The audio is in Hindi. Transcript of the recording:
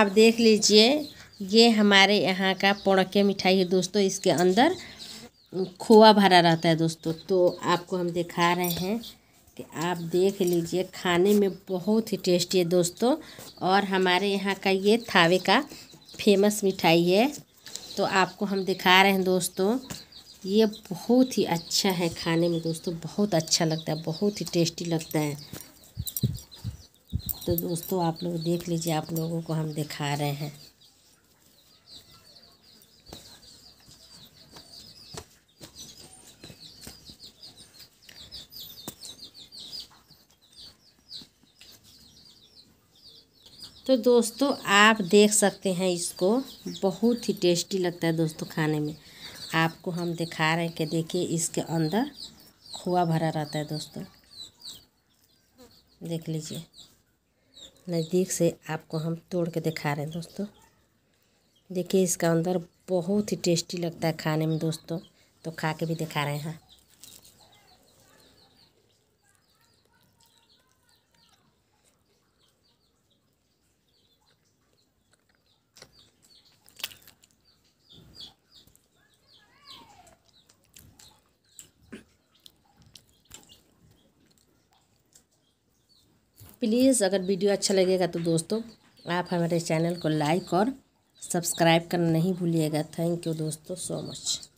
आप देख लीजिए ये हमारे यहाँ का पोड़के मिठाई है दोस्तों इसके अंदर खोआ भरा रहता है दोस्तों तो आपको हम दिखा रहे हैं कि आप देख लीजिए खाने में बहुत ही टेस्टी है दोस्तों और हमारे यहाँ का ये थावे का फेमस मिठाई है तो आपको हम दिखा रहे हैं दोस्तों ये बहुत ही अच्छा है खाने में दोस्तों बहुत अच्छा लगता है बहुत ही टेस्टी लगता है तो दोस्तों आप लोग देख लीजिए आप लोगों को हम दिखा रहे हैं तो दोस्तों आप देख सकते हैं इसको बहुत ही टेस्टी लगता है दोस्तों खाने में आपको हम दिखा रहे हैं कि देखिए इसके अंदर खोआ भरा रहता है दोस्तों देख लीजिए नज़दीक से आपको हम तोड़ के दिखा रहे हैं दोस्तों देखिए इसका अंदर बहुत ही टेस्टी लगता है खाने में दोस्तों तो खा के भी दिखा रहे हैं प्लीज़ अगर वीडियो अच्छा लगेगा तो दोस्तों आप हमारे चैनल को लाइक और सब्सक्राइब करना नहीं भूलिएगा थैंक यू दोस्तों सो मच